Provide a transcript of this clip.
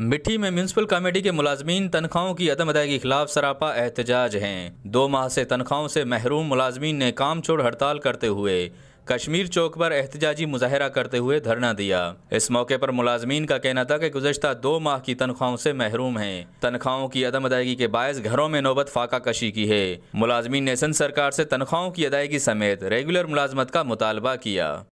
मिट्टी में municipal committee के मुलाजमीन तनख्वाहों की अदम अदाय के खिलाफ सरापा एहतजाज हैं दो माह से तनख्वाहों से महरूम मुलाजमीन ने काम छोड़ हड़ताल करते हुए कश्मीर चौक पर एहतजाजी मुजाहरा करते हुए धरना दिया इस मौके पर मुलाजमीन का कहना था कि गुजशत दो माह की तनख्वाहों से महरूम हैं तनख्वाहों की अदम अदायगी के बायस घरों में नौबत फाका कशी की है मुलाजमीन ने सिंध सरकार से तनख्वाहों की अदायगी समेत रेगुलर मुलाजमत का मुतालबा किया